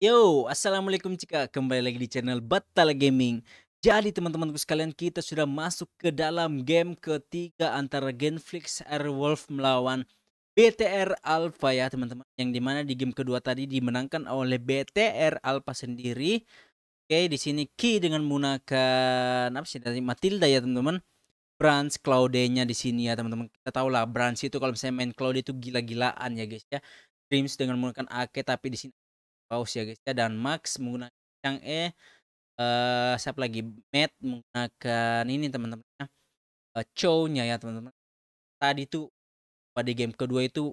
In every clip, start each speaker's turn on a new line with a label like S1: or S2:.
S1: Yo, Assalamualaikum Cika, kembali lagi di channel Batala Gaming Jadi teman-temanku sekalian kita sudah masuk ke dalam game ketiga antara Genflix Airwolf melawan BTR Alpha ya teman-teman Yang dimana di game kedua tadi dimenangkan oleh BTR Alpha sendiri Oke, di sini Ki dengan menggunakan apa sih dari Matilda ya teman-teman Branch Claude-nya di sini ya teman-teman Kita tahu lah Branch itu kalau misalnya main Claude itu gila-gilaan ya guys ya Dreams dengan menggunakan Ake tapi di sini Paus ya guys ya dan Max menggunakan yang E uh, siapa lagi Matt menggunakan ini teman-teman ya uh, eh, Chow nya ya teman-teman tadi tuh pada game kedua itu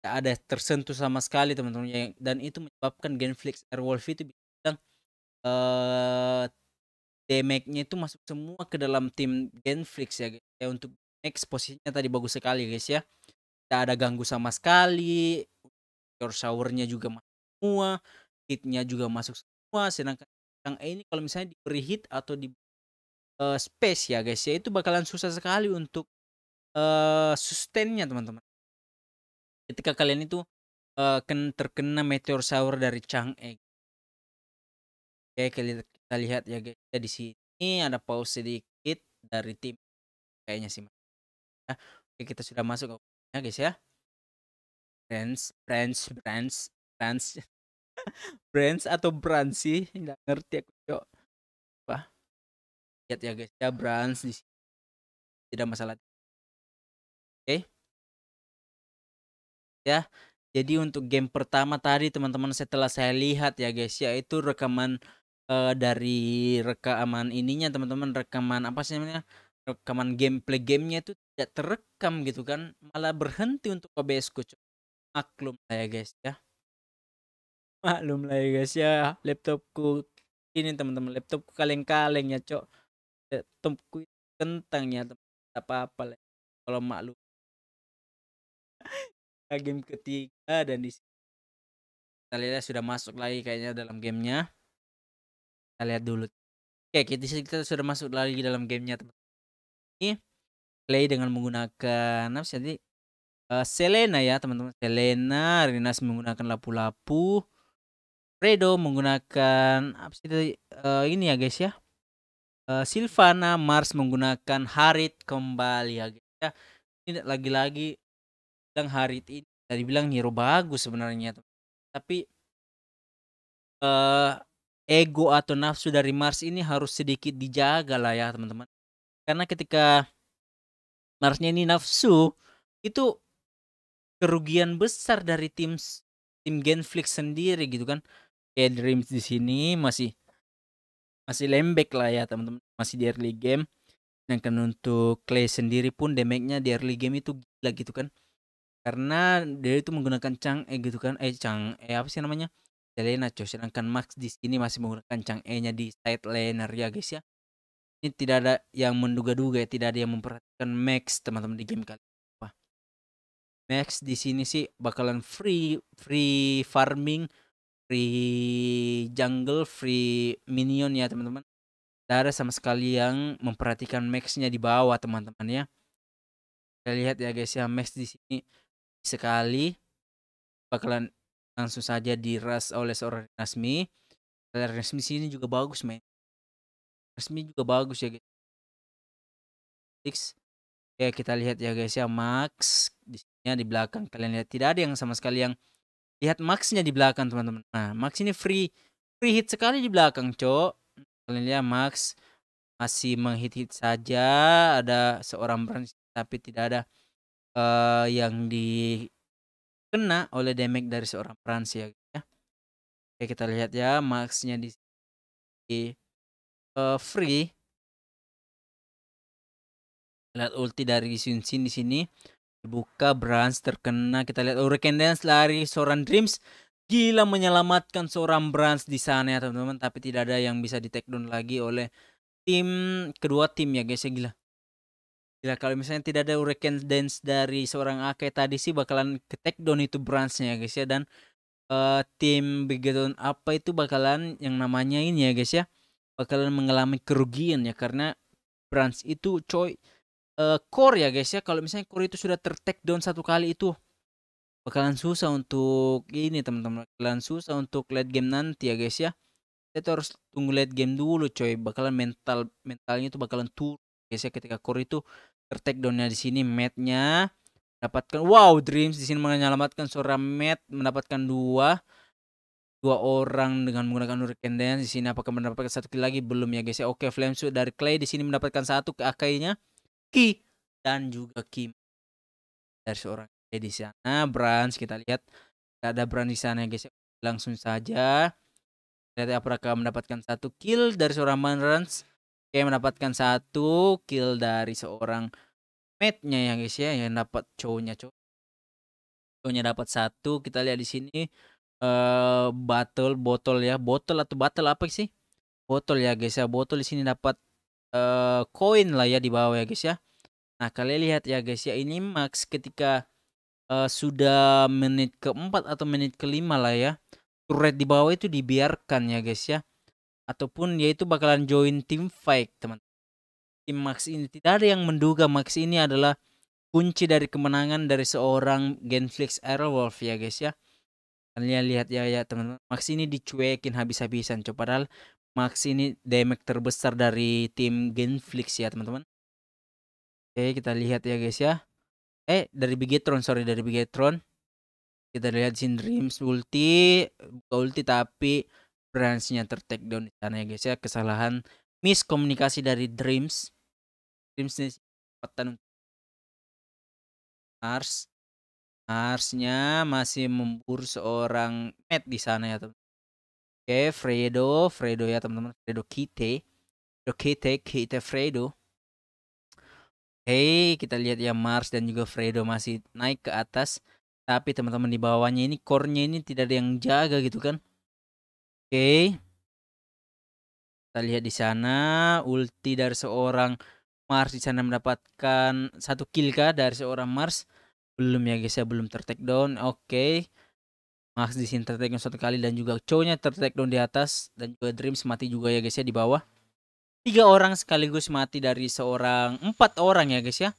S1: tidak ada tersentuh sama sekali teman-teman ya. dan itu menyebabkan Genflix Airwolf itu bilang uh, eh, damage-nya itu masuk semua ke dalam tim Genflix ya guys ya untuk next posisinya tadi bagus sekali guys ya tidak ada ganggu sama sekali your showernya juga semua hitnya juga masuk semua sedangkan yang E ini kalau misalnya diberi hit atau di uh, space ya guys ya itu bakalan susah sekali untuk uh, sustainnya teman-teman ketika kalian itu uh, terkena meteor shower dari Chang E. oke kita, kita lihat ya guys ya, di sini ada pause sedikit dari tim kayaknya sih ya.
S2: oke kita sudah masuk ya guys ya Friends, friends, friends. Brands Brands atau sih nggak ngerti aku yuk apa lihat ya, ya guys ya Brands di sini tidak masalah oke
S1: okay. ya jadi untuk game pertama tadi teman-teman setelah saya lihat ya guys ya itu rekaman uh, dari rekaman ininya teman-teman rekaman apa sih namanya rekaman gameplay gamenya itu tidak terekam gitu kan malah berhenti untuk OBS ku maklum lah ya guys ya Maklum lah ya guys ya, laptopku ini teman-teman laptop kaleng-kaleng ya, Cok. Laptopku kentang ya, teman. apa-apa lah. Kalau
S2: maklum. game ketiga dan di kita
S1: lihat sudah masuk lagi kayaknya dalam gamenya. Kita lihat dulu. Oke, kita, kita sudah masuk lagi dalam gamenya teman. Ini play dengan menggunakan apa sih? Uh, Selena ya teman-teman Selena Rinas menggunakan lapu-lapu Fredo menggunakan apa sih uh, ini ya guys ya. Uh, Silvana Mars menggunakan Harit kembali ya guys ya. Ini lagi-lagi bilang Harit ini tadi bilang hero bagus sebenarnya tapi uh, ego atau nafsu dari Mars ini harus sedikit dijaga lah ya teman-teman karena ketika Marsnya ini nafsu itu kerugian besar dari tim tim Genflix sendiri gitu kan Dreams di sini masih masih lembek lah ya teman-teman masih di early game kan untuk Clay sendiri pun damage-nya di early game itu gila gitu kan karena dia itu menggunakan Chang E gitu kan eh Chang E apa sih namanya Selena coy sedangkan Max di sini masih menggunakan Chang E nya di side laner ya guys ya ini tidak ada yang menduga-duga ya tidak ada yang memperhatikan Max teman-teman di game kali Wah. Max di sini sih bakalan free free farming free jungle, free minion ya teman-teman. Tidak ada sama sekali yang memperhatikan maxnya di bawah teman-teman ya. Kita lihat ya guys ya max di sini sekali bakalan langsung saja diras oleh seorang Rasmi. Rasmi sini juga bagus main. Rasmi juga bagus ya guys. Six. Ya kita lihat ya guys ya Max di sini ya, di belakang kalian lihat tidak ada yang sama sekali yang lihat maxnya di belakang teman-teman nah max ini free free hit sekali di belakang cok kalian lihat max masih menghit hit saja ada seorang brand tapi tidak ada uh, yang dikena oleh damage dari seorang Prancis ya, ya. Oke kita lihat ya maxnya di, di uh, eh, free lihat ulti dari Sun di sini Buka brans terkena kita lihat Hurricane Dance lari seorang Dreams gila menyelamatkan seorang brans di sana ya teman-teman tapi tidak ada yang bisa di take down lagi oleh tim kedua tim ya guys ya gila. Gila kalau misalnya tidak ada Hurricane Dance dari seorang Ake tadi sih bakalan ke take down itu Brandsnya ya guys ya dan uh, tim Bigaton apa itu bakalan yang namanya ini ya guys ya bakalan mengalami kerugian ya karena brans itu coy uh, core ya guys ya kalau misalnya core itu sudah ter down satu kali itu bakalan susah untuk ini teman-teman bakalan susah untuk late game nanti ya guys ya kita harus tunggu late game dulu coy bakalan mental mentalnya itu bakalan turun guys ya ketika core itu ter downnya di sini matnya dapatkan wow dreams di sini menyelamatkan suara mat mendapatkan dua dua orang dengan menggunakan Hurricane Dance di sini apakah mendapatkan satu kill lagi belum ya guys ya oke flame dari Clay di sini mendapatkan satu ke akainya Ki dan juga Kim dari seorang Edisiana di sana Brans kita lihat tidak ada Brans di sana guys ya. langsung saja lihat ya, apakah mendapatkan satu kill dari seorang Brans oke mendapatkan satu kill dari seorang mate-nya ya guys ya yang dapat cowoknya cowok cowoknya dapat satu kita lihat di sini eh uh, botol botol ya botol atau battle apa sih botol ya guys ya botol di sini dapat uh, koin lah ya di bawah ya guys ya. Nah kalian lihat ya guys ya ini max ketika uh, sudah menit keempat atau menit kelima lah ya. Turret di bawah itu dibiarkan ya guys ya. Ataupun yaitu bakalan join tim fight teman. Tim max ini tidak ada yang menduga max ini adalah kunci dari kemenangan dari seorang Genflix Airwolf ya guys ya. Kalian lihat ya ya teman-teman. Max ini dicuekin habis-habisan coba padahal Max ini damage terbesar dari tim Genflix ya teman-teman. Oke kita lihat ya guys ya. Eh dari Bigetron sorry dari Bigetron. Kita lihat Sin Dreams ulti. Buka ulti tapi branchnya tertake down di sana ya guys ya. Kesalahan miskomunikasi dari Dreams. Dreams ini kesempatan untuk Mars. Marsnya masih memburu seorang Matt di sana ya teman. Oke, Fredo, Fredo ya teman-teman, Fredo Kite. Fredo Kite, Kite Fredo. Hey, kita lihat ya Mars dan juga Fredo masih naik ke atas. Tapi teman-teman di bawahnya ini kornya ini tidak ada yang jaga gitu kan. Oke. Kita lihat di sana ulti dari seorang Mars di sana mendapatkan satu kill kah dari seorang Mars? Belum ya guys ya, belum tertek down. Oke. Max di sini tertekan satu kali dan juga cowoknya down di atas dan juga Dreams mati juga ya guys ya di bawah. Tiga orang sekaligus mati dari seorang empat orang ya guys ya.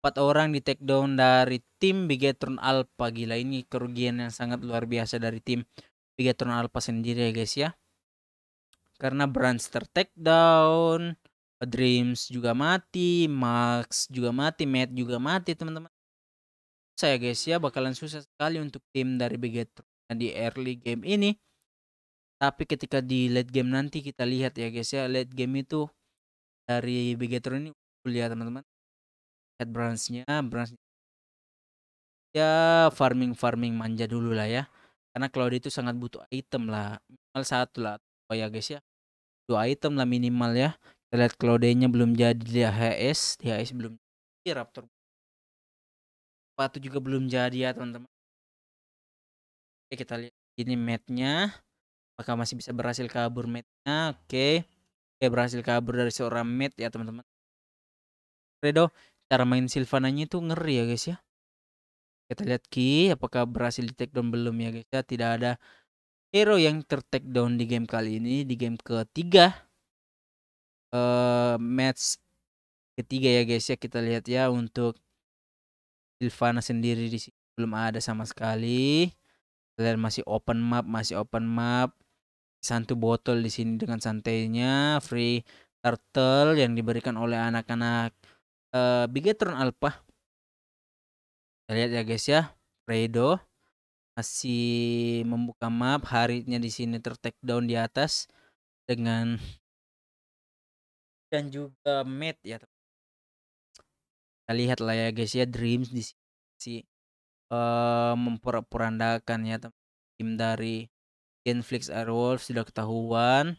S1: Empat orang di down dari tim Bigetron Alpha gila ini kerugian yang sangat luar biasa dari tim Bigetron Alpha sendiri ya guys ya. Karena Brands tertakedown, Dreams juga mati, Max juga mati, Matt juga mati teman-teman saya guys ya bakalan susah sekali untuk tim dari Begetron di early game ini. Tapi ketika di late game nanti kita lihat ya guys ya late game itu dari Bigetron ini kuliah ya, teman-teman lihat branchnya branch ya farming farming manja dulu lah ya karena Cloud itu sangat butuh item lah minimal satu lah oh ya guys ya dua item lah minimal ya kita lihat cloud nya belum jadi di HS di HS belum jadi iya, Raptor sepatu juga belum jadi ya teman-teman oke kita lihat ini matnya apakah masih bisa berhasil kabur matnya oke oke berhasil kabur dari seorang mat ya teman-teman Redo cara main Silvananya itu ngeri ya guys ya kita lihat Ki apakah berhasil di take down belum ya guys ya tidak ada hero yang ter take down di game kali ini di game ketiga uh, match ketiga ya guys ya kita lihat ya untuk Silvana sendiri di sini belum ada sama sekali. Kalian masih open map, masih open map. Santu botol di sini dengan santainya, free turtle yang diberikan oleh anak-anak uh, Bigetron Alpha. Kita lihat ya guys ya, Fredo masih membuka map, harinya di sini tertake down di atas dengan dan juga mate ya kita lihat lah ya guys ya dreams di sini uh, memperandakan ya tim dari Genflix Airwolf sudah ketahuan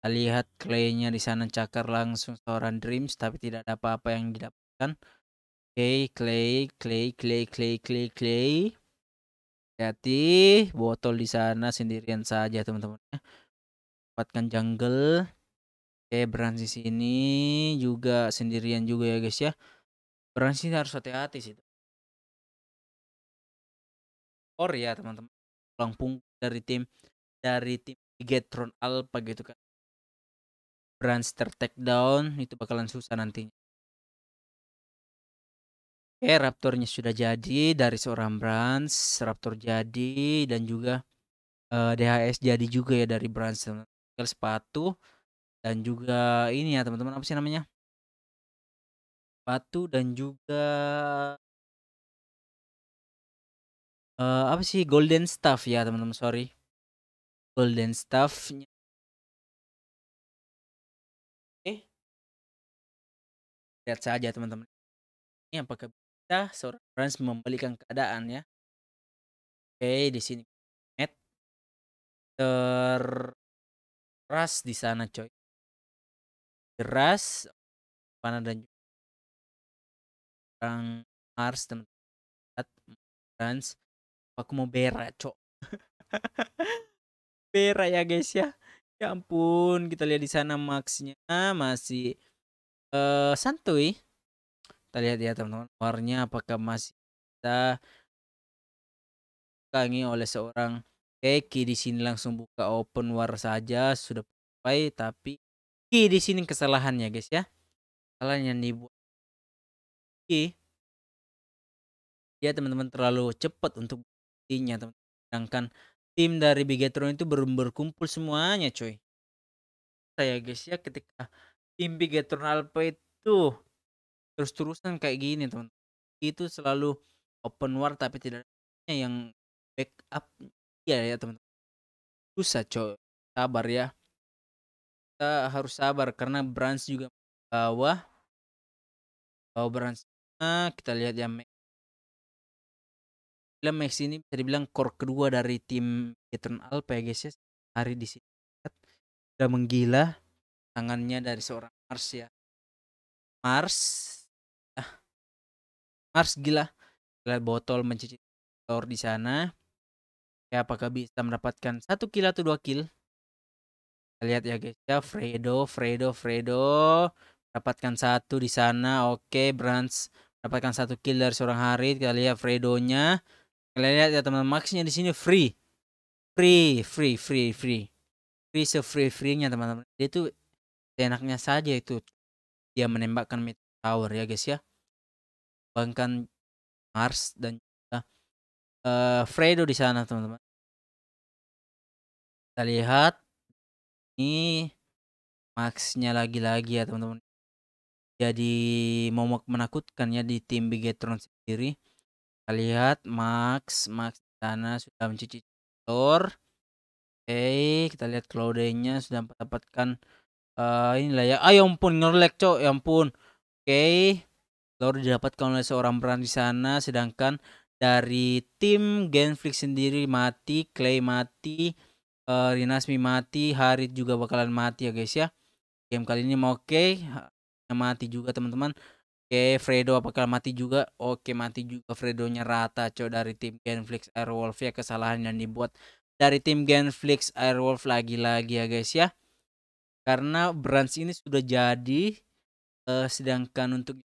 S1: kita lihat claynya di sana cakar langsung seorang dreams tapi tidak ada apa-apa yang didapatkan oke okay, clay clay clay clay clay clay hati botol di sana sendirian saja teman-teman ya dapatkan jungle Oke, okay, beran di sini juga sendirian juga ya guys ya orang sih harus hati-hati sih
S2: Or ya teman-teman tulang punggung dari tim dari tim Getron Alpha gitu kan tertek
S1: down itu bakalan susah nantinya Oke okay, Raptornya sudah jadi dari seorang Brans Raptor jadi dan juga uh, eh, DHS jadi juga ya dari Brans sepatu dan juga ini ya teman-teman apa sih namanya Batu dan juga
S2: uh, apa sih, golden staff ya teman-teman, sorry. Golden staff Eh? Lihat saja teman-teman. Ini apakah bisa seorang friends membalikan keadaan ya. Oke, di sini net. ras di sana coy. Deras, panah dan juga orang Mars
S1: teman teman aku mau berak cok berak ya guys ya ya ampun kita lihat di sana maxnya masih uh, santuy kita lihat ya teman-teman warnya apakah masih kita kangi oleh seorang Eki di sini langsung buka open war saja sudah sampai tapi Ki di sini kesalahannya guys ya kesalahan yang dibuat Ya teman-teman terlalu cepat untuk buktinya teman. teman Sedangkan tim dari Bigetron itu belum berkumpul semuanya coy. Saya guys ya ketika tim Bigetron Alpha itu terus-terusan kayak gini teman. teman Itu selalu open war tapi tidak ada yang backup Iya ya teman. teman
S2: Susah coy. Sabar ya. Kita harus sabar karena Branch juga bawah. Eh, bawah Branch kita lihat ya Me
S1: Film Max ini bisa dibilang core kedua dari tim Eternal Alpha ya guys ya. Hari di sini udah menggila tangannya dari
S2: seorang Mars ya. Mars ah. Mars gila.
S1: Lihat botol mencuci telur di sana. Ya apakah bisa mendapatkan satu kill atau dua kill? Kita lihat ya guys ya Fredo, Fredo, Fredo dapatkan satu di sana. Oke, Brans dapatkan satu kill dari seorang Harit kita lihat Fredonya kalian lihat ya teman-teman maxnya di sini free free free free free free se free free nya teman-teman dia itu enaknya saja itu dia menembakkan mid tower ya guys ya bahkan
S2: Mars dan juga eh, Fredo di sana teman-teman
S1: kita lihat ini maxnya lagi-lagi ya teman-teman jadi momok menakutkan ya di tim Bigetron sendiri. Kita lihat Max, Max sana sudah mencuci telur. Oke, kita lihat Claudenya sudah mendapatkan uh, inilah ya. Ayo ah, ya ampun ngerlek, Cok. Ya ampun. Oke. Okay. didapatkan oleh seorang peran di sana sedangkan dari tim Genflix sendiri mati, Clay mati, uh, Rinasmi mati, Harit juga bakalan mati ya guys ya. Game kali ini mau oke. Okay mati juga teman-teman Oke, Fredo apakah mati juga? Oke, mati juga Fredonya rata cow dari tim Genflix Airwolf ya kesalahan yang dibuat dari tim Genflix Airwolf lagi-lagi ya guys ya. Karena branch ini sudah jadi uh, sedangkan untuk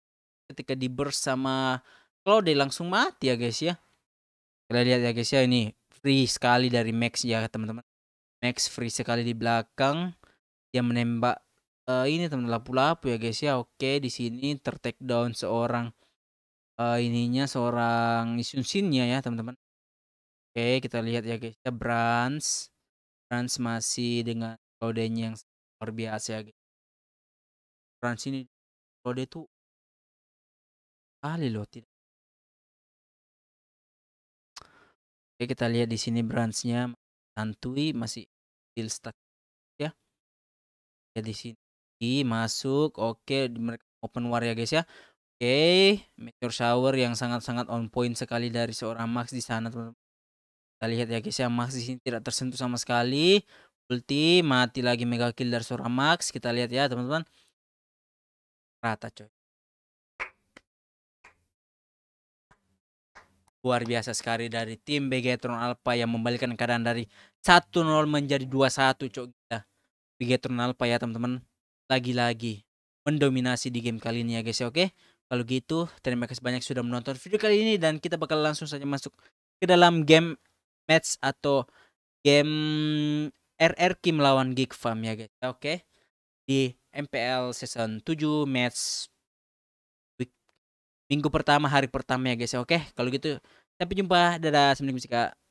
S1: ketika di bersama Claude langsung mati ya guys ya. Kita lihat ya guys ya ini free sekali dari Max ya teman-teman. Max free sekali di belakang dia menembak uh, ini teman lapu-lapu ya guys ya. Oke, di sini tertake down seorang uh, ininya seorang Isunsinnya ya, teman-teman. Oke, kita lihat ya guys. Ya Brands. Brands masih dengan cloudenya yang luar biasa ya guys.
S2: Brans ini kode itu kali loh tidak Oke, kita lihat di sini branchnya
S1: santuy masih still stuck ya. Ya di sini I masuk. Oke, mereka open war ya guys ya. Oke, meteor shower yang sangat-sangat on point sekali dari seorang Max di sana teman-teman. Kita lihat ya guys ya, Max di sini tidak tersentuh sama sekali. Ulti mati lagi mega kill dari seorang Max. Kita lihat ya teman-teman. Rata coy. Luar biasa sekali dari tim Begatron Alpha yang membalikan keadaan dari 1-0 menjadi 2-1 coy. Begatron Alpha ya teman-teman lagi-lagi mendominasi di game kali ini ya guys ya oke kalau gitu terima kasih banyak sudah menonton video kali ini dan kita bakal langsung saja masuk ke dalam game match atau game RRQ melawan Geek Farm ya guys ya, oke di MPL season 7 match week minggu pertama hari pertama ya guys ya, oke kalau gitu sampai jumpa dadah assalamualaikum jika